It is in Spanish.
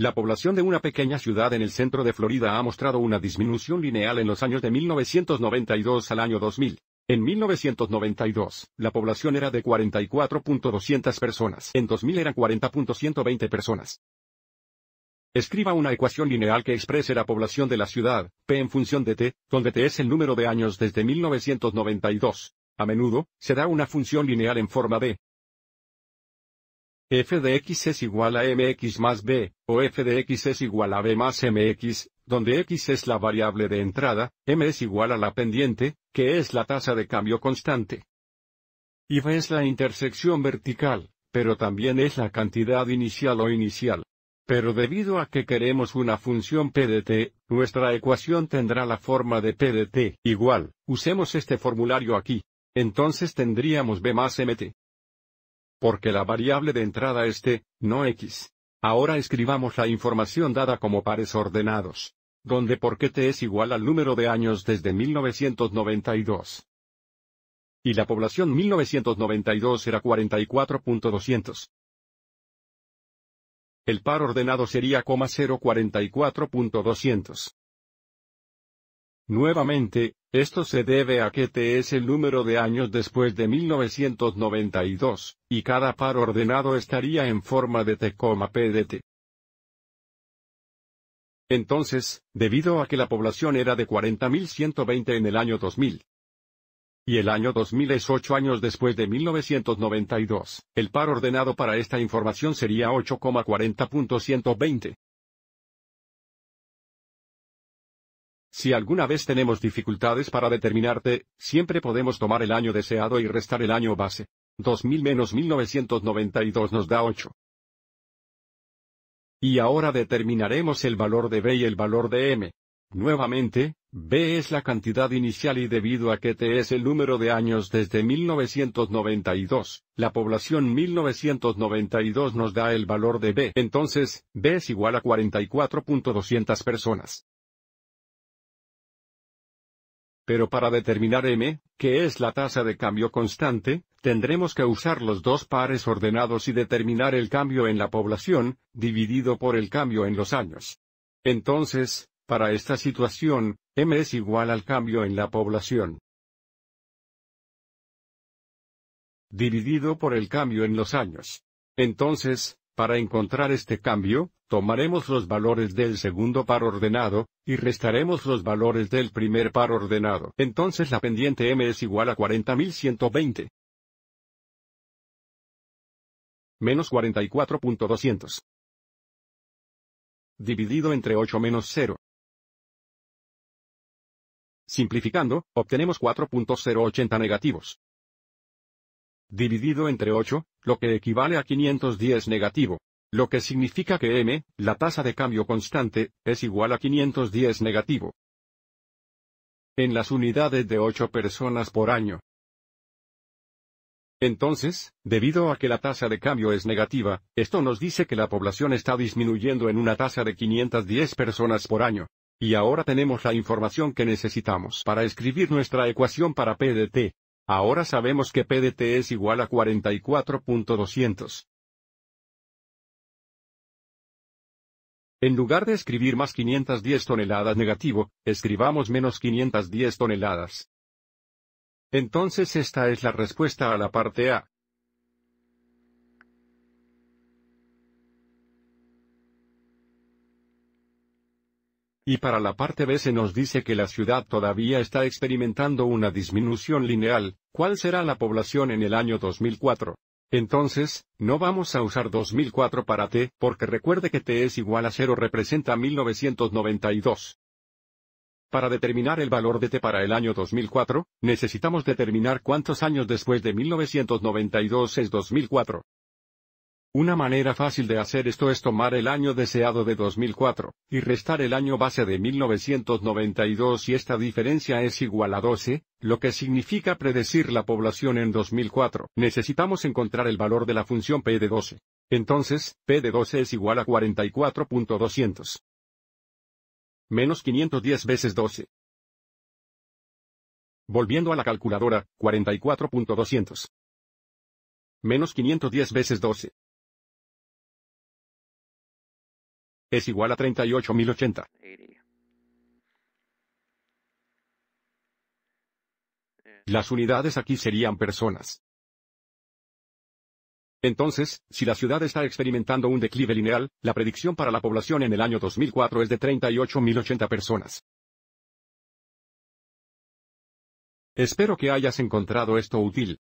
La población de una pequeña ciudad en el centro de Florida ha mostrado una disminución lineal en los años de 1992 al año 2000. En 1992, la población era de 44.200 personas. En 2000 eran 40.120 personas. Escriba una ecuación lineal que exprese la población de la ciudad, P en función de T, donde T es el número de años desde 1992. A menudo, se da una función lineal en forma de f de x es igual a mx más b, o f de x es igual a b más mx, donde x es la variable de entrada, m es igual a la pendiente, que es la tasa de cambio constante. Y b es la intersección vertical, pero también es la cantidad inicial o inicial. Pero debido a que queremos una función p de t, nuestra ecuación tendrá la forma de p de t igual, usemos este formulario aquí. Entonces tendríamos b más mt porque la variable de entrada es t, no x. Ahora escribamos la información dada como pares ordenados, donde porque t es igual al número de años desde 1992. Y la población 1992 era 44.200. El par ordenado sería 044.200. Nuevamente, esto se debe a que T es el número de años después de 1992, y cada par ordenado estaría en forma de T, P de T. Entonces, debido a que la población era de 40.120 en el año 2000, y el año 2000 es 8 años después de 1992, el par ordenado para esta información sería 8,40.120. Si alguna vez tenemos dificultades para determinarte, siempre podemos tomar el año deseado y restar el año base. 2000 menos 1992 nos da 8. Y ahora determinaremos el valor de B y el valor de M. Nuevamente, B es la cantidad inicial y debido a que T es el número de años desde 1992, la población 1992 nos da el valor de B. Entonces, B es igual a 44.200 personas. Pero para determinar m, que es la tasa de cambio constante, tendremos que usar los dos pares ordenados y determinar el cambio en la población, dividido por el cambio en los años. Entonces, para esta situación, m es igual al cambio en la población. Dividido por el cambio en los años. Entonces, para encontrar este cambio, Tomaremos los valores del segundo par ordenado, y restaremos los valores del primer par ordenado. Entonces la pendiente m es igual a 40.120. Menos 44.200. Dividido entre 8 menos 0. Simplificando, obtenemos 4.080 negativos. Dividido entre 8, lo que equivale a 510 negativo. Lo que significa que M, la tasa de cambio constante, es igual a 510 negativo. En las unidades de 8 personas por año. Entonces, debido a que la tasa de cambio es negativa, esto nos dice que la población está disminuyendo en una tasa de 510 personas por año. Y ahora tenemos la información que necesitamos para escribir nuestra ecuación para PDT. Ahora sabemos que PDT es igual a 44.200. En lugar de escribir más 510 toneladas negativo, escribamos menos 510 toneladas. Entonces esta es la respuesta a la parte A. Y para la parte B se nos dice que la ciudad todavía está experimentando una disminución lineal, ¿cuál será la población en el año 2004? Entonces, no vamos a usar 2004 para t, porque recuerde que t es igual a 0 representa 1992. Para determinar el valor de t para el año 2004, necesitamos determinar cuántos años después de 1992 es 2004. Una manera fácil de hacer esto es tomar el año deseado de 2004, y restar el año base de 1992 y esta diferencia es igual a 12, lo que significa predecir la población en 2004. Necesitamos encontrar el valor de la función p de 12. Entonces, p de 12 es igual a 44.200. Menos 510 veces 12. Volviendo a la calculadora, 44.200. Menos 510 veces 12. es igual a 38.080. Las unidades aquí serían personas. Entonces, si la ciudad está experimentando un declive lineal, la predicción para la población en el año 2004 es de 38.080 personas. Espero que hayas encontrado esto útil.